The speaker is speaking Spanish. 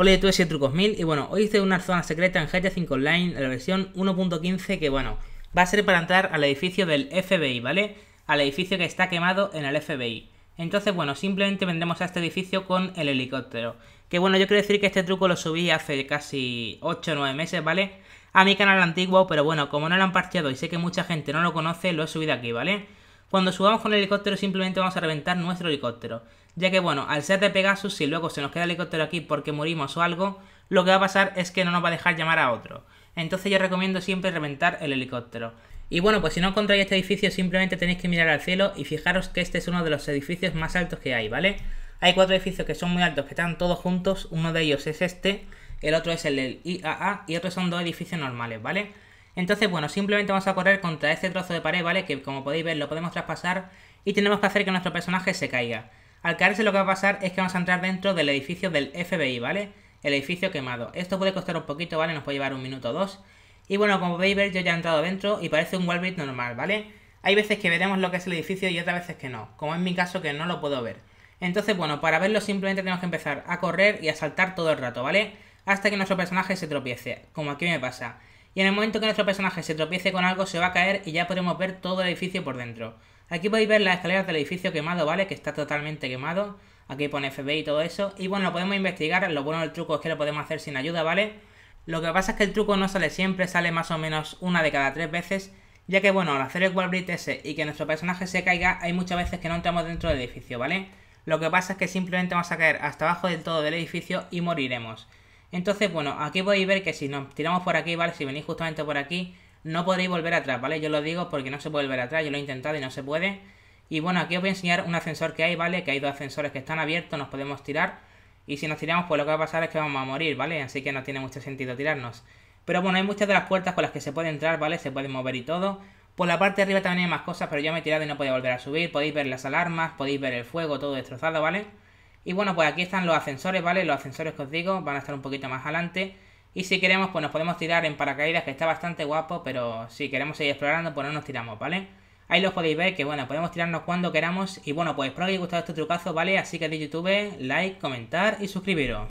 Hola YouTube, soy Trucos1000 y bueno, hoy hice una zona secreta en GTA 5 Online, la versión 1.15 que bueno, va a ser para entrar al edificio del FBI, ¿vale? Al edificio que está quemado en el FBI. Entonces bueno, simplemente vendremos a este edificio con el helicóptero. Que bueno, yo quiero decir que este truco lo subí hace casi 8 o 9 meses, ¿vale? A mi canal antiguo, pero bueno, como no lo han parcheado y sé que mucha gente no lo conoce, lo he subido aquí, ¿vale? Cuando subamos con el helicóptero simplemente vamos a reventar nuestro helicóptero. Ya que bueno, al ser de Pegasus, si luego se nos queda el helicóptero aquí porque morimos o algo, lo que va a pasar es que no nos va a dejar llamar a otro. Entonces yo recomiendo siempre reventar el helicóptero. Y bueno, pues si no encontráis este edificio simplemente tenéis que mirar al cielo y fijaros que este es uno de los edificios más altos que hay, ¿vale? Hay cuatro edificios que son muy altos, que están todos juntos, uno de ellos es este, el otro es el del IAA y otros son dos edificios normales, ¿vale? Entonces, bueno, simplemente vamos a correr contra este trozo de pared, ¿vale? Que como podéis ver lo podemos traspasar y tenemos que hacer que nuestro personaje se caiga. Al caerse lo que va a pasar es que vamos a entrar dentro del edificio del FBI, ¿vale? El edificio quemado. Esto puede costar un poquito, ¿vale? Nos puede llevar un minuto o dos. Y bueno, como podéis ver yo ya he entrado dentro y parece un wallbreak normal, ¿vale? Hay veces que veremos lo que es el edificio y otras veces que no, como en mi caso que no lo puedo ver. Entonces, bueno, para verlo simplemente tenemos que empezar a correr y a saltar todo el rato, ¿vale? Hasta que nuestro personaje se tropiece, como aquí me pasa y en el momento que nuestro personaje se tropiece con algo se va a caer y ya podremos ver todo el edificio por dentro. Aquí podéis ver las escaleras del edificio quemado, ¿vale? Que está totalmente quemado. Aquí pone FB y todo eso. Y bueno, lo podemos investigar. Lo bueno del truco es que lo podemos hacer sin ayuda, ¿vale? Lo que pasa es que el truco no sale siempre, sale más o menos una de cada tres veces. Ya que bueno, al hacer el wall ese y que nuestro personaje se caiga, hay muchas veces que no entramos dentro del edificio, ¿vale? Lo que pasa es que simplemente vamos a caer hasta abajo del todo del edificio y moriremos. Entonces, bueno, aquí podéis ver que si nos tiramos por aquí, ¿vale? Si venís justamente por aquí, no podéis volver atrás, ¿vale? Yo lo digo porque no se puede volver atrás, yo lo he intentado y no se puede. Y bueno, aquí os voy a enseñar un ascensor que hay, ¿vale? Que hay dos ascensores que están abiertos, nos podemos tirar. Y si nos tiramos, pues lo que va a pasar es que vamos a morir, ¿vale? Así que no tiene mucho sentido tirarnos. Pero bueno, hay muchas de las puertas con las que se puede entrar, ¿vale? Se pueden mover y todo. Por la parte de arriba también hay más cosas, pero yo me he tirado y no podía volver a subir. Podéis ver las alarmas, podéis ver el fuego, todo destrozado, ¿vale? vale y bueno, pues aquí están los ascensores, ¿vale? Los ascensores que os digo van a estar un poquito más adelante. Y si queremos, pues nos podemos tirar en paracaídas, que está bastante guapo, pero si queremos seguir explorando, pues no nos tiramos, ¿vale? Ahí los podéis ver, que bueno, podemos tirarnos cuando queramos. Y bueno, pues espero que os haya gustado este trucazo, ¿vale? Así que de YouTube, like, comentar y suscribiros.